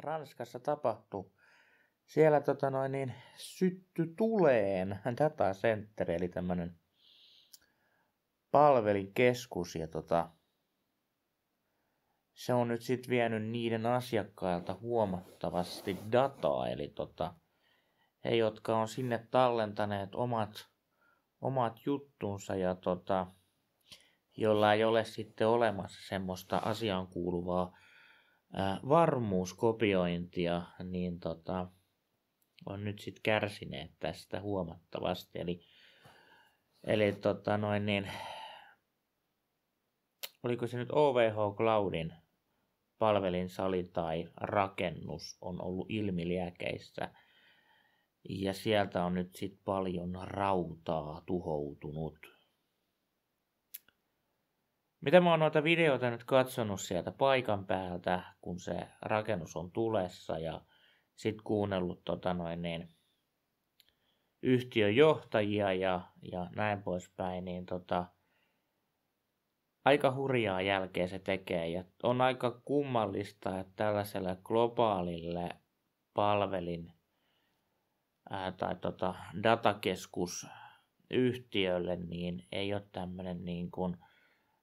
Ranskassa tapahtui. Siellä tota noin, niin, sytty tuleen datacenter, eli tämmöinen palvelikeskus. Ja tota, se on nyt sitten vienyt niiden asiakkailta huomattavasti dataa, eli tota, he, jotka on sinne tallentaneet omat, omat juttunsa ja tota, jolla ei ole sitten olemassa semmoista asiaan kuuluvaa varmuuskopiointia, niin tota, on nyt sitten kärsineet tästä huomattavasti. Eli, eli tota noin niin, oliko se nyt OVH Cloudin sali tai rakennus on ollut ilmiliäkeissä. Ja sieltä on nyt sitten paljon rautaa tuhoutunut mitä mä oon noita videoita nyt katsonut sieltä paikan päältä, kun se rakennus on tulessa ja sit kuunnellut tota noin niin, yhtiöjohtajia ja, ja näin poispäin, niin tota, aika hurjaa jälkeä se tekee. Ja on aika kummallista, että tällaiselle globaalille palvelin ää, tai tota, datakeskusyhtiölle niin ei ole tämmöinen niin kuin –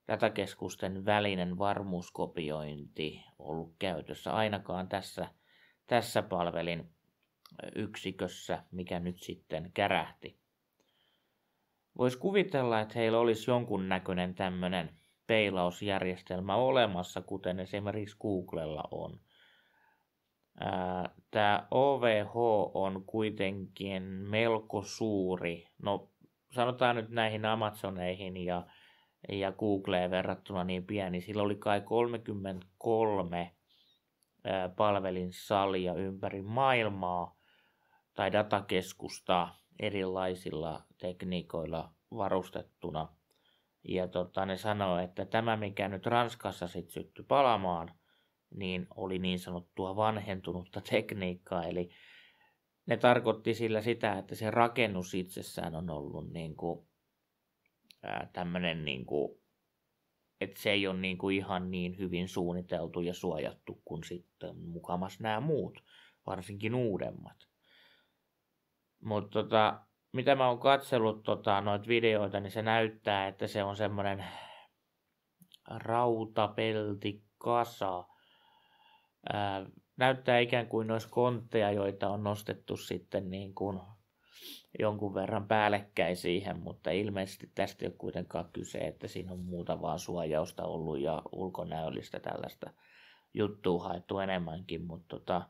datakeskusten välinen varmuuskopiointi ollut käytössä ainakaan tässä, tässä palvelin yksikössä, mikä nyt sitten kärähti. Voisi kuvitella, että heillä olisi jonkunnäköinen tämmöinen peilausjärjestelmä olemassa, kuten esimerkiksi Googlella on. Tämä OVH on kuitenkin melko suuri. No sanotaan nyt näihin Amazoneihin ja ja Googleen verrattuna niin pieni. Sillä oli kai 33 salia ympäri maailmaa tai datakeskusta erilaisilla tekniikoilla varustettuna. Ja tota, ne sanoo, että tämä mikä nyt Ranskassa sitten syttyi palamaan, niin oli niin sanottua vanhentunutta tekniikkaa. Eli ne tarkoitti sillä sitä, että se rakennus itsessään on ollut niin kuin tämmöinen, niin kuin, että se ei ole niin kuin ihan niin hyvin suunniteltu ja suojattu kuin sitten mukamas nämä muut, varsinkin uudemmat. Mutta tota, mitä mä oon katsellut tota, noita videoita, niin se näyttää, että se on semmoinen rautapeltikasa. Ää, näyttää ikään kuin noissa kontteja, joita on nostettu sitten niin kuin jonkun verran päällekkäin siihen, mutta ilmeisesti tästä ei ole kuitenkaan kyse, että siinä on muuta vaan suojausta ollut ja ulkonäöllistä tällaista juttua haettu enemmänkin, mutta tota,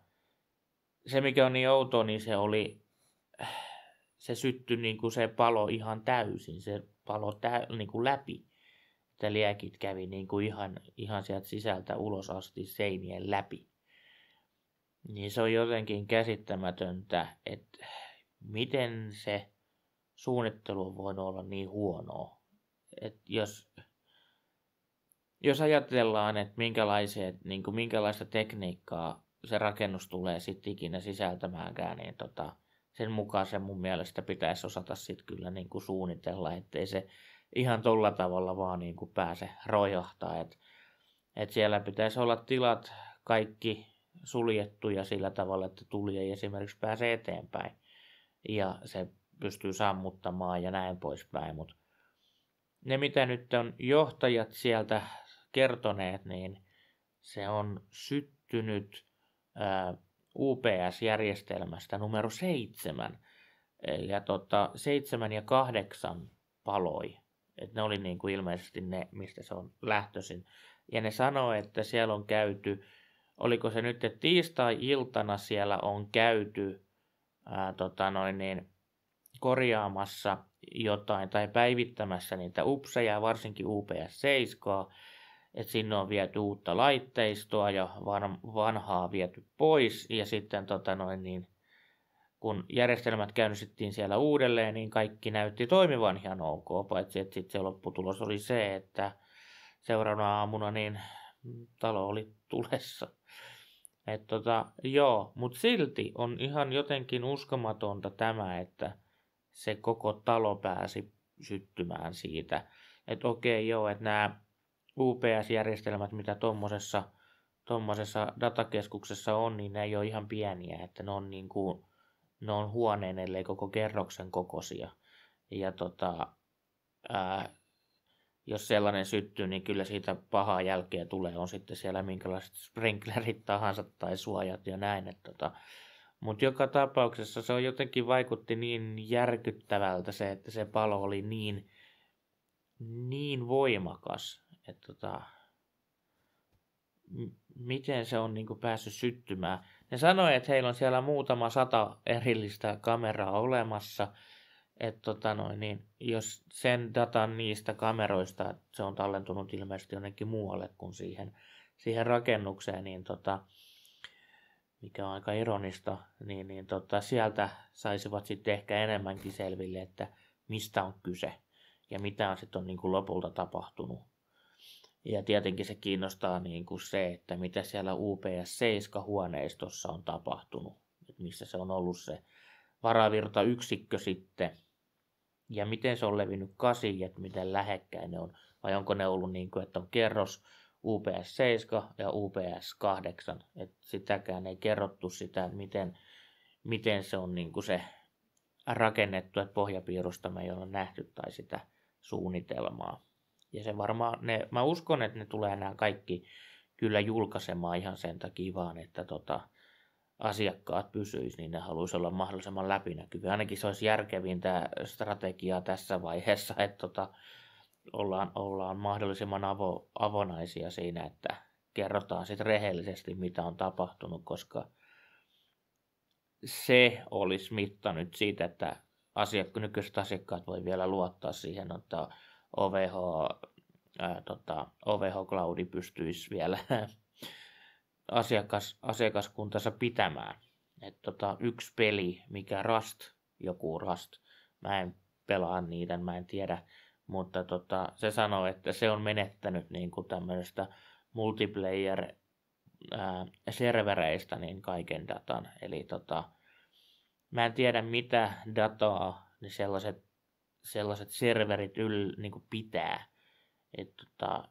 se mikä on niin outo, niin se oli, se syttyi niin kuin se palo ihan täysin, se palo tä, niin kuin läpi, että liekit kävi niin kuin ihan, ihan sieltä sisältä ulos asti seinien läpi. Niin se on jotenkin käsittämätöntä, että miten se suunnittelu on voinut olla niin huonoa. Et jos, jos ajatellaan, että minkälaiset, niin kuin minkälaista tekniikkaa se rakennus tulee sitten ikinä sisältämäänkään, niin tota, sen mukaan se mun mielestä pitäisi osata sitten kyllä niin kuin suunnitella, ettei se ihan tolla tavalla vaan niin kuin pääse rojahtaa. Et, et siellä pitäisi olla tilat kaikki suljettuja sillä tavalla, että tuli ei esimerkiksi pääse eteenpäin ja se pystyy sammuttamaan ja näin poispäin, mutta ne mitä nyt on johtajat sieltä kertoneet, niin se on syttynyt UPS-järjestelmästä numero seitsemän. Ja tota, seitsemän ja kahdeksan paloi. Et ne oli niin kuin ilmeisesti ne, mistä se on lähtöisin. Ja ne sanoi, että siellä on käyty, oliko se nyt tiistai-iltana siellä on käyty ää, tota noin niin, korjaamassa jotain tai päivittämässä niitä upseja, varsinkin UPS-7, että sinne on viety uutta laitteistoa ja vanhaa viety pois ja sitten tota noin niin, kun järjestelmät käynnistettiin siellä uudelleen, niin kaikki näytti toimivan ihan ok, paitsi että sitten se lopputulos oli se, että seuraavana aamuna niin talo oli tulessa. Et tota, joo, mutta silti on ihan jotenkin uskomatonta tämä, että se koko talo pääsi syttymään siitä. Että okei, joo, että nämä UPS-järjestelmät, mitä tuommoisessa tommosessa datakeskuksessa on, niin ne ei ole ihan pieniä, että ne on, niin kuin, ne on huoneen, ellei koko kerroksen kokoisia. Ja tota, ää, jos sellainen syttyy, niin kyllä siitä pahaa jälkeä tulee. On sitten siellä minkälaiset sprinklerit tahansa tai suojat ja näin. Että tota. Mutta joka tapauksessa se on jotenkin vaikutti niin järkyttävältä se, että se palo oli niin, niin voimakas. Että tota, miten se on niinku päässyt syttymään. Ne sanoi, että heillä on siellä muutama sata erillistä kameraa olemassa – et tota noin, niin jos sen datan niistä kameroista, se on tallentunut ilmeisesti jonnekin muualle kuin siihen, siihen rakennukseen, niin tota, mikä on aika ironista, niin, niin tota, sieltä saisivat sitten ehkä enemmänkin selville, että mistä on kyse ja mitä on sitten niin kuin lopulta tapahtunut. Ja tietenkin se kiinnostaa niin kuin se, että mitä siellä UPS-7-huoneistossa on tapahtunut, että missä se on ollut se varavirta yksikkö sitten, ja miten se on levinnyt kasiin, että miten lähekkäin ne on, vai onko ne ollut niin kuin, että on kerros UPS 7 ja UPS 8, että sitäkään ei kerrottu sitä, että miten, miten se on niin kuin se rakennettu, että pohjapiirusta me ei ole nähty tai sitä suunnitelmaa. Ja se varmaan, ne, mä uskon, että ne tulee nämä kaikki kyllä julkaisemaan ihan sen takia vaan, että tota, asiakkaat pysyisi, niin ne haluaisi olla mahdollisimman läpinäkyviä. Ainakin se olisi järkevintä strategiaa tässä vaiheessa, että tota, ollaan, ollaan mahdollisimman avo, avonaisia siinä, että kerrotaan sitten rehellisesti, mitä on tapahtunut, koska se olisi mitta nyt siitä, että asiakka, nykyiset asiakkaat voi vielä luottaa siihen, että OVH, ää, tota, OVH Cloudi pystyisi vielä asiakas, asiakaskuntansa pitämään. Et tota, yksi peli, mikä Rust, joku Rust, mä en pelaa niitä, mä en tiedä, mutta tota, se sanoo, että se on menettänyt niin kuin tämmöistä multiplayer ää, servereistä niin kaiken datan. Eli tota, mä en tiedä mitä dataa niin sellaiset, sellaiset serverit yl, niin kuin pitää. Et, tota,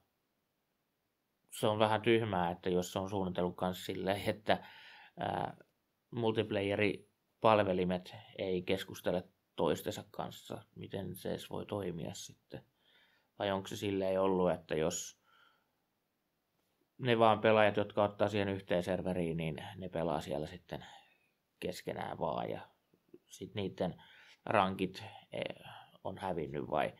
se on vähän tyhmää, että jos se on suunnitellut myös silleen, että multiplayeri-palvelimet ei keskustele toistensa kanssa, miten se edes voi toimia sitten. Vai onko se silleen ollut, että jos ne vaan pelaajat, jotka ottaa siihen yhteen serveriin, niin ne pelaa siellä sitten keskenään vaan ja sitten niiden rankit e, on hävinnyt vai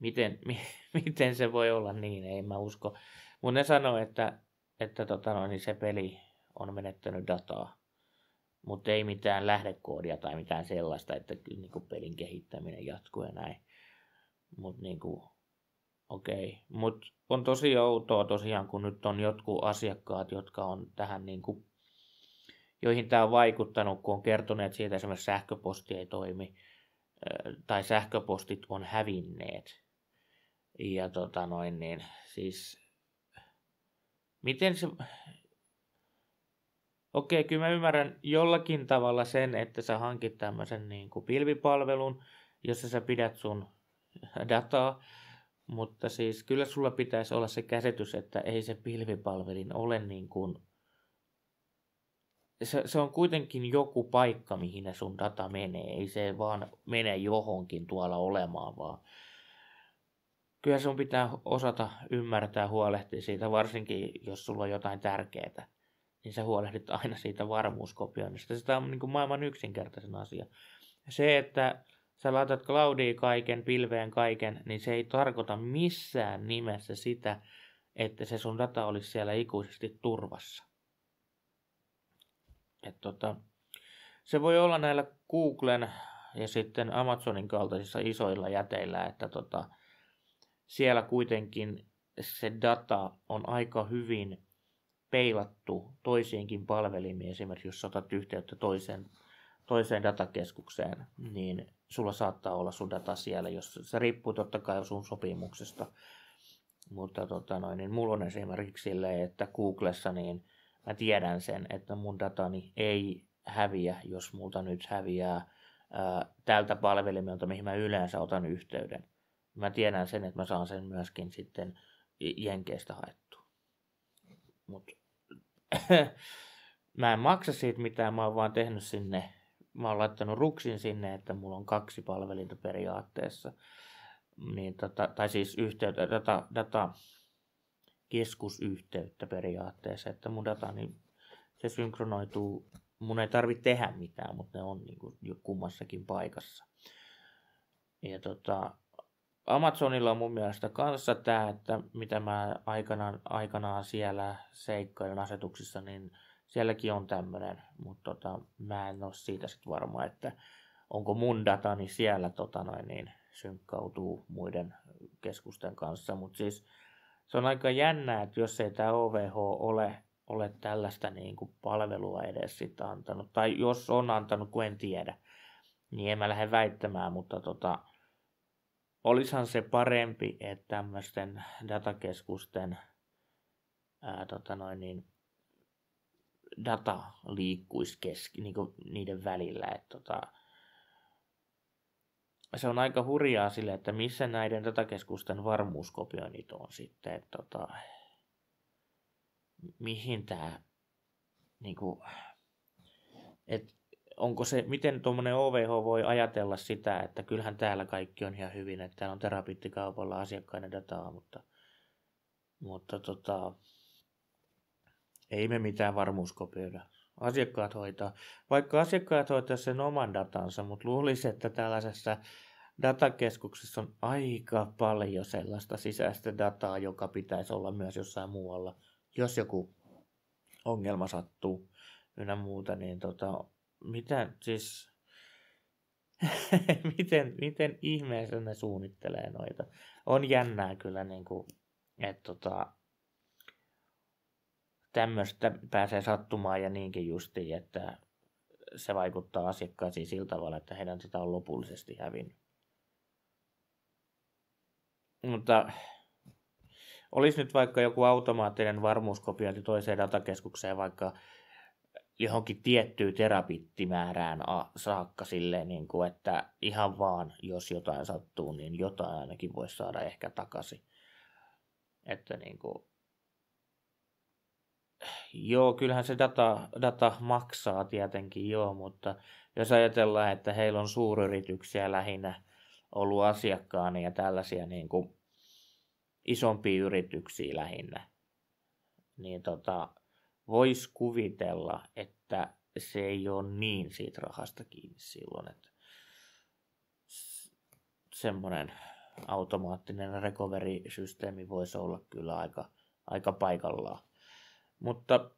miten, mi, miten se voi olla niin, ei mä usko. Mutta ne sanoi, että, että tota no, niin se peli on menettänyt dataa, mutta ei mitään lähdekoodia tai mitään sellaista, että kyllä niin kuin pelin kehittäminen jatkuu ja näin. Mutta niin okei. Okay. Mut on tosi outoa tosiaan, kun nyt on jotkut asiakkaat, jotka on tähän niin kuin, joihin tämä on vaikuttanut, kun on kertoneet siitä, että esimerkiksi sähköposti ei toimi tai sähköpostit on hävinneet. Ja tota noin, niin siis miten se... Okei, kyllä mä ymmärrän jollakin tavalla sen, että sä hankit tämmöisen niin kuin pilvipalvelun, jossa sä pidät sun dataa, mutta siis kyllä sulla pitäisi olla se käsitys, että ei se pilvipalvelin ole niin kuin se, se on kuitenkin joku paikka, mihin sun data menee. Ei se vaan mene johonkin tuolla olemaan, vaan kyllä sun pitää osata ymmärtää huolehtia siitä, varsinkin jos sulla on jotain tärkeää. Niin sä huolehdit aina siitä varmuuskopioinnista. Sitä on niin kuin maailman yksinkertaisen asia. Se, että sä laitat cloudiin kaiken, pilveen kaiken, niin se ei tarkoita missään nimessä sitä, että se sun data olisi siellä ikuisesti turvassa. Et tota, se voi olla näillä Googlen ja sitten Amazonin kaltaisissa isoilla jäteillä, että tota, siellä kuitenkin se data on aika hyvin peilattu toisiinkin palvelimiin, esimerkiksi jos otat yhteyttä toiseen, toiseen datakeskukseen, niin sulla saattaa olla sun data siellä, jos se riippuu totta kai sun sopimuksesta. Mutta tota noin, niin mulla on esimerkiksi silleen, että Googlessa niin mä tiedän sen, että mun datani ei häviä, jos multa nyt häviää ää, tältä palvelimelta, mihin mä yleensä otan yhteyden mä tiedän sen, että mä saan sen myöskin sitten Jenkeistä haettua. Mut mä en maksa siitä mitään, mä oon vaan tehnyt sinne, mä oon laittanut ruksin sinne, että mulla on kaksi palvelinta periaatteessa. Niin, tota, tai siis yhteyttä, data, data, keskusyhteyttä periaatteessa, että mun data, niin se synkronoituu, mun ei tarvitse tehdä mitään, mutta ne on niin kuin jo kummassakin paikassa. Ja tota, Amazonilla on mun mielestä kanssa tämä, että mitä mä aikanaan, aikanaan siellä seikkailen asetuksissa, niin sielläkin on tämmöinen, mutta tota, mä en ole siitä sitten varma, että onko mun datani siellä tota noin, niin synkkautuu muiden keskusten kanssa, mutta siis se on aika jännä, että jos ei tämä OVH ole, ole tällaista niin kuin palvelua edes sit antanut, tai jos on antanut, kun en tiedä, niin en mä lähde väittämään, mutta tota, olisihan se parempi, että tämmöisten datakeskusten ää, tota noin niin, data liikkuisi keski, niin niiden välillä. Et, tota, se on aika hurjaa sille, että missä näiden datakeskusten varmuuskopioinnit on sitten, että tota, mihin tämä, niin kuin, että onko se, miten tuommoinen OVH voi ajatella sitä, että kyllähän täällä kaikki on ihan hyvin, että täällä on terapiittikaupalla asiakkaiden dataa, mutta, mutta tota, ei me mitään varmuuskopioida. Asiakkaat hoitaa. Vaikka asiakkaat hoitaa sen oman datansa, mutta luulisi, että tällaisessa datakeskuksessa on aika paljon sellaista sisäistä dataa, joka pitäisi olla myös jossain muualla. Jos joku ongelma sattuu ynnä muuta, niin tota, mitä siis, miten, miten ihmeessä ne suunnittelee noita. On jännää kyllä, niin kuin, että tota, tämmöistä pääsee sattumaan ja niinkin justiin, että se vaikuttaa asiakkaisiin sillä tavalla, että heidän sitä on lopullisesti hävinnyt. Mutta olisi nyt vaikka joku automaattinen varmuuskopiointi toiseen datakeskukseen, vaikka johonkin tiettyyn terapittimäärään saakka silleen, niin kuin, että ihan vaan, jos jotain sattuu, niin jotain ainakin voisi saada ehkä takaisin. Että niin kuin, joo, kyllähän se data, data maksaa tietenkin, joo, mutta jos ajatellaan, että heillä on suuryrityksiä lähinnä ollut asiakkaana ja tällaisia niin kuin isompia yrityksiä lähinnä, niin tota, voisi kuvitella, että se ei ole niin siitä rahasta kiinni silloin, että semmoinen automaattinen recovery-systeemi voisi olla kyllä aika, aika paikallaan. Mutta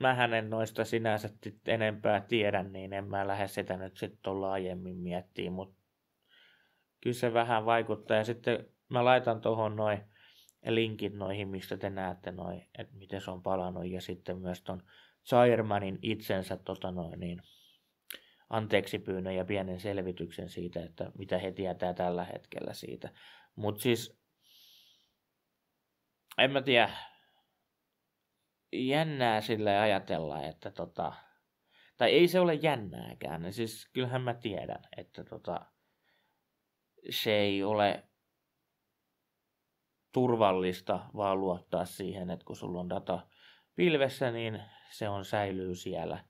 mä en noista sinänsä enempää tiedä, niin en mä lähde sitä nyt sitten aiemmin miettimään, mutta kyllä se vähän vaikuttaa. Ja sitten mä laitan tuohon noin linkit noihin, mistä te näette noin, että miten se on palannut. Ja sitten myös ton Chairmanin itsensä tota noin, niin, anteeksi pyynnön ja pienen selvityksen siitä, että mitä he tietää tällä hetkellä siitä. Mutta siis, en mä tiedä, jännää sille ajatella, että tota, tai ei se ole jännääkään, siis kyllähän mä tiedän, että tota, se ei ole turvallista vaan luottaa siihen, että kun sulla on data pilvessä, niin se on säilyy siellä.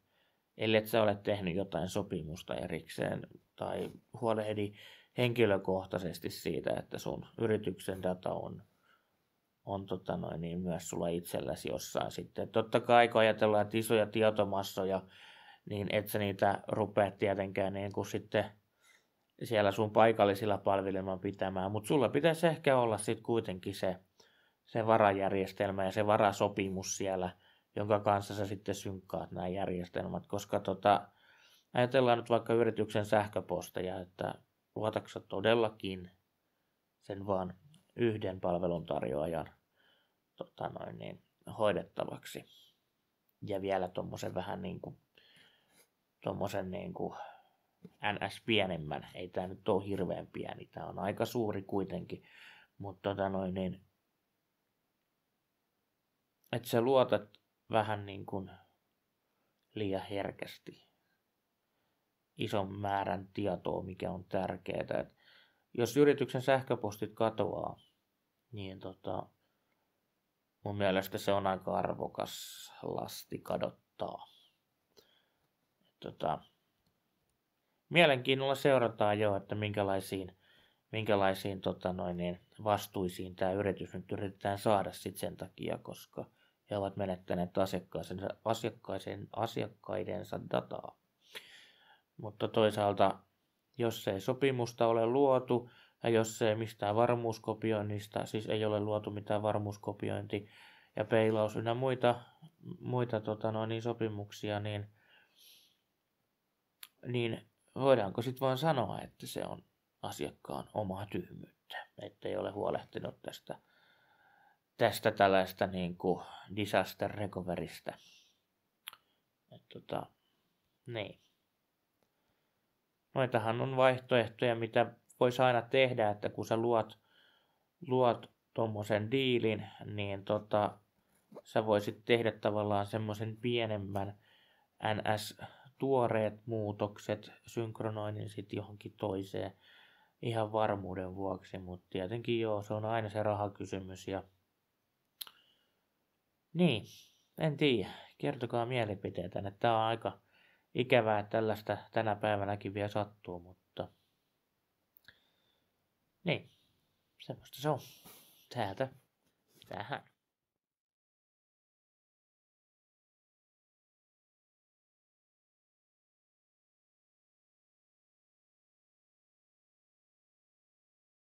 Eli et sä ole tehnyt jotain sopimusta erikseen tai huolehdi henkilökohtaisesti siitä, että sun yrityksen data on, on tota noin, niin myös sulla itselläsi jossain sitten. Totta kai kun ajatellaan, että isoja tietomassoja, niin et sä niitä rupea tietenkään niin kuin sitten – siellä sun paikallisilla palvelemaan pitämään, mutta sulla pitäisi ehkä olla sitten kuitenkin se, se varajärjestelmä ja se varasopimus siellä, jonka kanssa sä sitten synkkaat nämä järjestelmät, koska tota, ajatellaan nyt vaikka yrityksen sähköposteja, että luotaksa todellakin sen vaan yhden palveluntarjoajan tota noin niin, hoidettavaksi. Ja vielä tuommoisen vähän niin kuin, tommosen niin kuin ns. pienemmän. Ei tämä nyt ole hirveän pieni, tämä on aika suuri kuitenkin. Mutta tota noin, niin, että sä luotat vähän niin kuin liian herkästi ison määrän tietoa, mikä on tärkeää. Et jos yrityksen sähköpostit katoaa, niin tota, mun mielestä se on aika arvokas lasti kadottaa. Et tota, mielenkiinnolla seurataan jo, että minkälaisiin, minkälaisiin tota noin, niin vastuisiin tämä yritys nyt yritetään saada sit sen takia, koska he ovat menettäneet asiakkaisen, asiakkaidensa dataa. Mutta toisaalta, jos ei sopimusta ole luotu, ja jos ei mistään varmuuskopioinnista, siis ei ole luotu mitään varmuuskopiointi ja peilaus ynnä muita, muita tota noin, niin, sopimuksia, niin, niin voidaanko sitten vaan sanoa, että se on asiakkaan omaa tyhmyyttä, että ei ole huolehtinut tästä, tästä tällaista niin kuin disaster recoverista. Et tota, niin. Noitahan on vaihtoehtoja, mitä voisi aina tehdä, että kun sä luot, luot tuommoisen diilin, niin tota, sä voisit tehdä tavallaan semmoisen pienemmän NS tuoreet muutokset, synkronoinnin sitten johonkin toiseen ihan varmuuden vuoksi, mutta tietenkin joo, se on aina se rahakysymys ja niin, en tiedä, kertokaa mielipiteitä, tämä on aika ikävää, että tällaista tänä päivänäkin vielä sattuu, mutta niin, semmoista se on täältä tähän.